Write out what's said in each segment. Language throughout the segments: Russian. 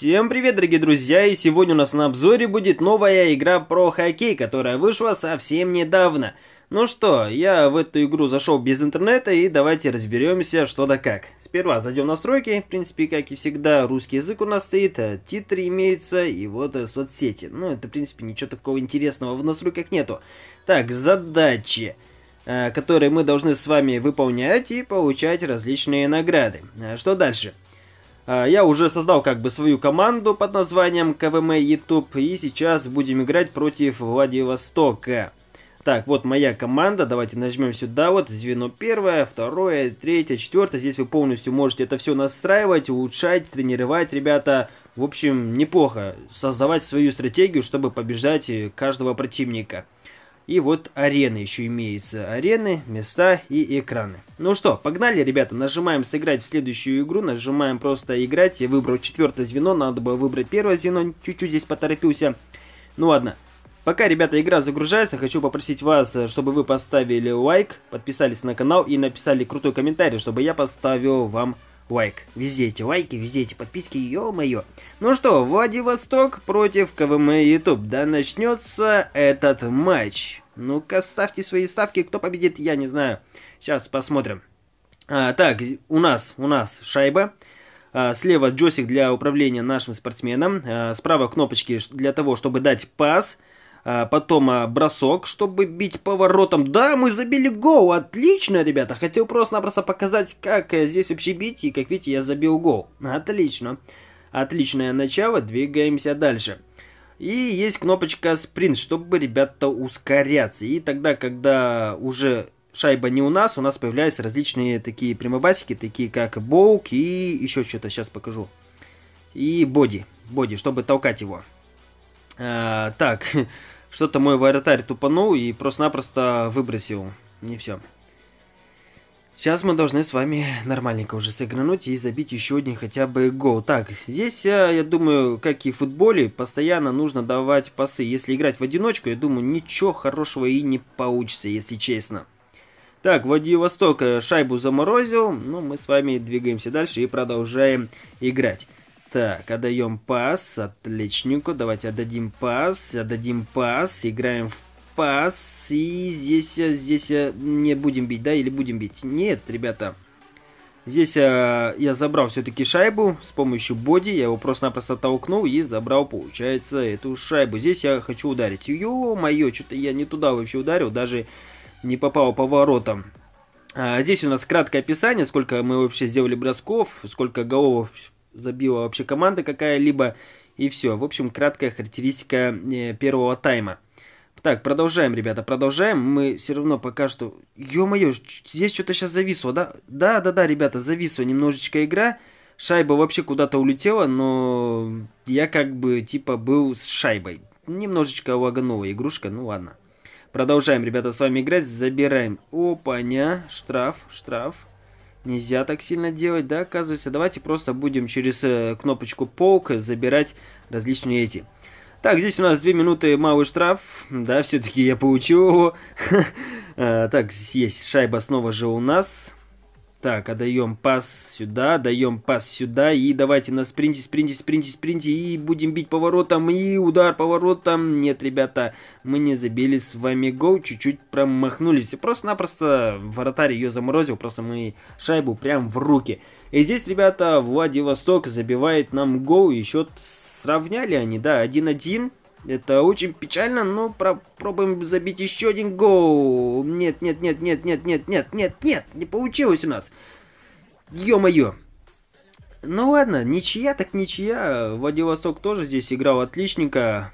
Всем привет, дорогие друзья, и сегодня у нас на обзоре будет новая игра про хоккей, которая вышла совсем недавно. Ну что, я в эту игру зашел без интернета, и давайте разберемся, что да как. Сперва зайдем в настройки, в принципе, как и всегда, русский язык у нас стоит, э, титры имеются, и вот э, соцсети. Ну, это, в принципе, ничего такого интересного в настройках нету. Так, задачи э, которые мы должны с вами выполнять и получать различные награды. Что дальше? А, я уже создал как бы свою команду под названием КВМ YouTube, и сейчас будем играть против Владивостока. Так, вот моя команда, давайте нажмем сюда, вот звено первое, второе, третье, четвертое. Здесь вы полностью можете это все настраивать, улучшать, тренировать, ребята. В общем, неплохо создавать свою стратегию, чтобы побеждать э, каждого противника. И вот арены еще имеются. Арены, места и экраны. Ну что, погнали, ребята, нажимаем сыграть в следующую игру, нажимаем просто играть. Я выбрал четвертое звено, надо было выбрать первое звено, чуть-чуть здесь поторопился. Ну ладно, Пока, ребята, игра загружается, хочу попросить вас, э, чтобы вы поставили лайк, подписались на канал и написали крутой комментарий, чтобы я поставил вам лайк. Везде эти лайки, везде эти подписки, ё-моё. Ну что, Владивосток против КВМ Ютуб. Да начнется этот матч. Ну-ка, ставьте свои ставки, кто победит, я не знаю. Сейчас посмотрим. А, так, у нас, у нас шайба. А, слева джойстик для управления нашим спортсменом. А, справа кнопочки для того, чтобы дать пас. А, потом а, бросок, чтобы бить поворотом. Да, мы забили гол, отлично, ребята. Хотел просто-напросто показать, как э, здесь вообще бить. И, как видите, я забил гол. Отлично. Отличное начало, двигаемся дальше. И есть кнопочка спринт, чтобы, ребята, ускоряться. И тогда, когда уже шайба не у нас, у нас появляются различные такие прямобасики, такие как боук и еще что-то сейчас покажу. И боди, боди, чтобы толкать его. А, так, что-то мой вратарь тупанул и просто-напросто выбросил. Не все. Сейчас мы должны с вами нормальненько уже сыгрануть и забить еще один хотя бы гол. Так, здесь, э, я думаю, как и в футболе, постоянно нужно давать пасы. Если играть в одиночку, я думаю, ничего хорошего и не получится, если честно. Так, Владивосток э, шайбу заморозил, но ну, мы с вами двигаемся дальше и продолжаем играть. Так, отдаем пас, отличненько, давайте отдадим пас, отдадим пас, играем в пас, и здесь, э, здесь э, не будем бить, да, или будем бить? Нет, ребята, здесь а, я забрал все-таки шайбу с помощью боди, я его просто-напросто толкнул и забрал, получается, эту шайбу. Здесь я хочу ударить, ё-моё, что-то я не туда вообще ударил, даже не попал по воротам. А, здесь у нас краткое описание, сколько мы вообще сделали бросков, сколько голов забила вообще команда какая-либо, и все. В общем, краткая характеристика первого тайма. Так, продолжаем, ребята, продолжаем. Мы все равно пока что... Ё-моё, здесь что-то сейчас зависло, да? Да-да-да, ребята, зависла немножечко игра. Шайба вообще куда-то улетела, но я как бы типа был с шайбой. Немножечко лаганула игрушка, ну ладно. Продолжаем, ребята, с вами играть. Забираем. Опаня, штраф, штраф. Нельзя так сильно делать, да, оказывается. Давайте просто будем через э, кнопочку полка забирать различные эти... Так, здесь у нас две минуты малый штраф. Да, все-таки я получил его. Э, так, здесь есть шайба снова же у нас. Так, отдаем а пас сюда, даем пас сюда. И давайте на спринте, спринте, спринте, спринте. И будем бить поворотом. И удар поворотом. Нет, ребята, мы не забили с вами гол. Чуть-чуть промахнулись. Просто-напросто вратарь ее заморозил. Просто мы шайбу прям в руки. И здесь, ребята, Владивосток забивает нам гол. И счет с сравняли они, да, 1-1. Это очень печально, но попробуем забить еще один гол. Нет, нет, нет, нет, нет, нет, нет, нет, нет, не получилось у нас. Ё-моё. Ну ладно, ничья так ничья. Владивосток тоже здесь играл отличненько.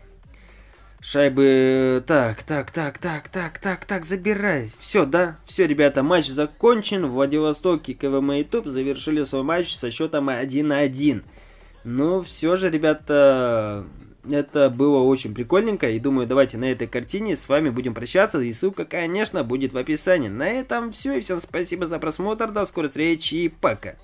Шайбы... Так, так, так, так, так, так, так, забирай. Все, да? Все, ребята, матч закончен. Владивосток и КВМ и Туп завершили свой матч со счетом 1 на 1. Но ну, все же, ребята, это было очень прикольненько. И думаю, давайте на этой картине с вами будем прощаться. И ссылка, конечно, будет в описании. На этом все. И всем спасибо за просмотр. До скорой встречи. Пока.